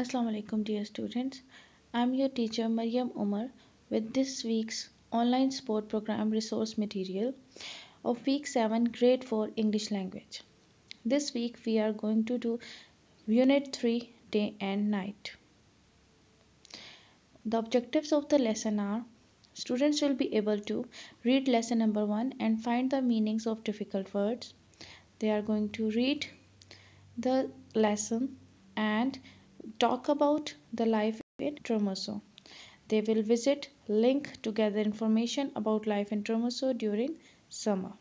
Assalamu alaikum dear students. I'm your teacher Maryam Umar with this week's online sport program resource material of week 7 grade 4 English language. This week we are going to do unit 3 day and night. The objectives of the lesson are students will be able to read lesson number 1 and find the meanings of difficult words. They are going to read the lesson and talk about the life in Tromoso. They will visit link to gather information about life in Tromoso during summer.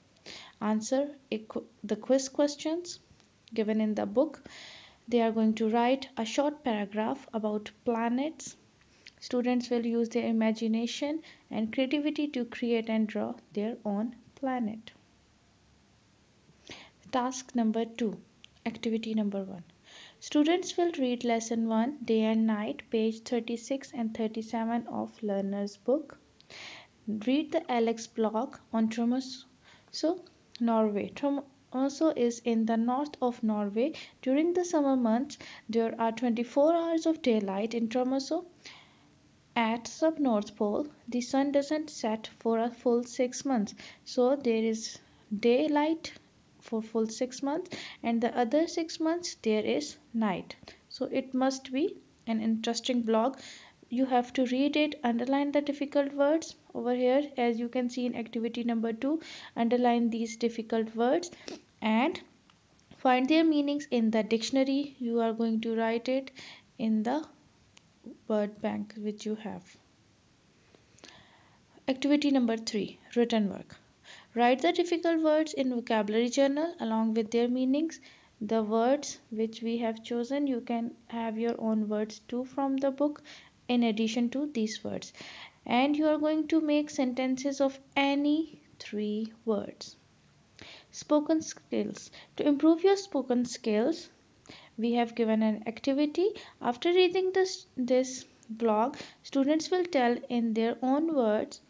Answer the quiz questions given in the book. They are going to write a short paragraph about planets. Students will use their imagination and creativity to create and draw their own planet. Task number two, activity number one. Students will read lesson 1 day and night page 36 and 37 of learner's book. Read the Alex block on Tromsø, Norway. Tromsø is in the north of Norway. During the summer months there are 24 hours of daylight in Tromsø. At sub North Pole, the sun doesn't set for a full 6 months, so there is daylight for full six months and the other six months there is night so it must be an interesting blog you have to read it underline the difficult words over here as you can see in activity number two underline these difficult words and find their meanings in the dictionary you are going to write it in the word bank which you have activity number three written work Write the difficult words in vocabulary journal along with their meanings. The words which we have chosen, you can have your own words too from the book in addition to these words. And you are going to make sentences of any three words. Spoken skills. To improve your spoken skills, we have given an activity. After reading this, this blog, students will tell in their own words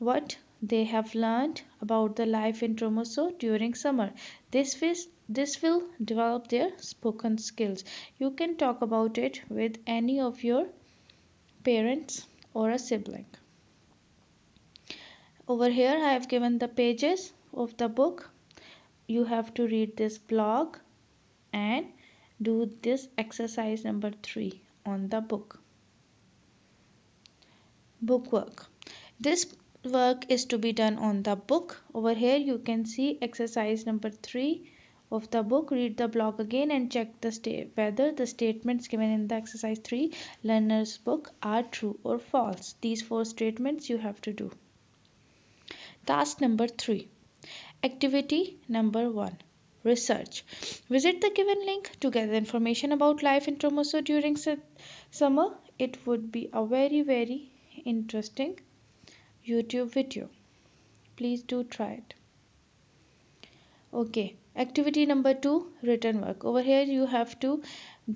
what they have learned about the life in Tromoso during summer. This will, this will develop their spoken skills. You can talk about it with any of your parents or a sibling. Over here I have given the pages of the book. You have to read this blog and do this exercise number 3 on the book. Bookwork. This work is to be done on the book over here you can see exercise number three of the book read the block again and check the state whether the statements given in the exercise 3 learner's book are true or false these four statements you have to do task number 3 activity number 1 research visit the given link to gather information about life in Tromoso during summer it would be a very very interesting YouTube video. Please do try it. Okay, activity number two written work. Over here, you have to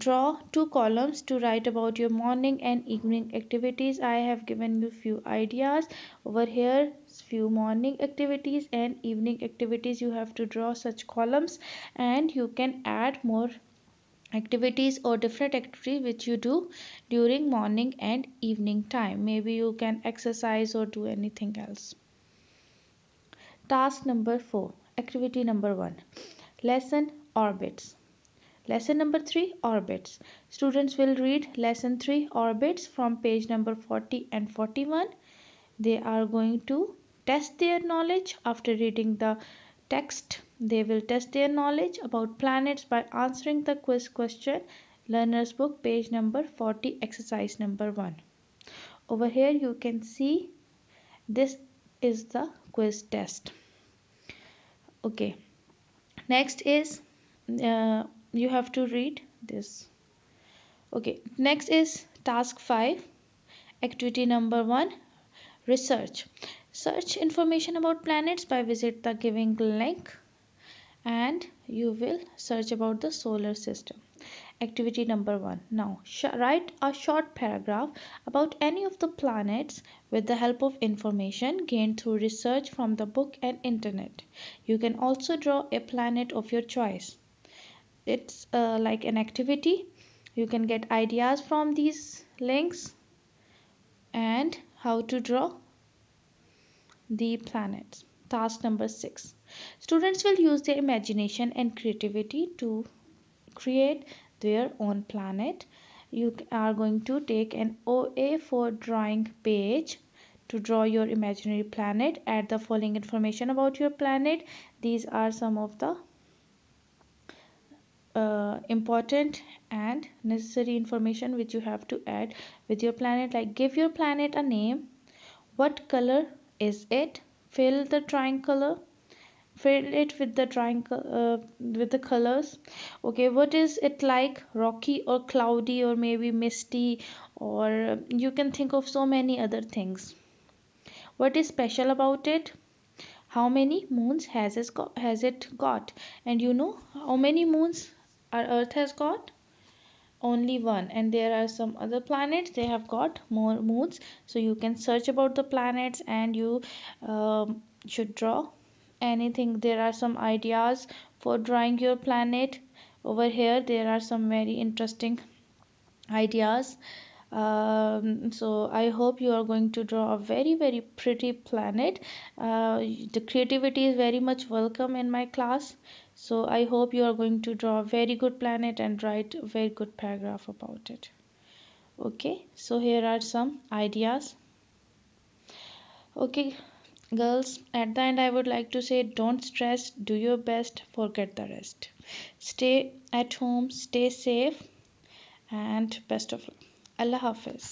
draw two columns to write about your morning and evening activities i have given you few ideas over here few morning activities and evening activities you have to draw such columns and you can add more activities or different activity which you do during morning and evening time maybe you can exercise or do anything else task number 4 activity number 1 lesson orbits lesson number 3 orbits students will read lesson 3 orbits from page number 40 and 41 they are going to test their knowledge after reading the text they will test their knowledge about planets by answering the quiz question learner's book page number 40 exercise number 1. Over here you can see this is the quiz test. Okay. Next is uh, you have to read this. Okay. Next is task 5 activity number 1 research. Search information about planets by visit the giving link you will search about the solar system activity number one now write a short paragraph about any of the planets with the help of information gained through research from the book and internet you can also draw a planet of your choice it's uh, like an activity you can get ideas from these links and how to draw the planets Task number 6. Students will use their imagination and creativity to create their own planet. You are going to take an OA4 drawing page to draw your imaginary planet. Add the following information about your planet. These are some of the uh, important and necessary information which you have to add with your planet like give your planet a name what color is it fill the triangular fill it with the triangle uh, with the colors okay what is it like rocky or cloudy or maybe misty or uh, you can think of so many other things what is special about it how many moons has it got, has it got and you know how many moons our earth has got only one and there are some other planets they have got more moons so you can search about the planets and you um, should draw anything there are some ideas for drawing your planet over here there are some very interesting ideas um, so i hope you are going to draw a very very pretty planet uh, the creativity is very much welcome in my class so i hope you are going to draw a very good planet and write a very good paragraph about it okay so here are some ideas okay girls at the end i would like to say don't stress do your best forget the rest stay at home stay safe and best of luck अल्लाह हाफिज़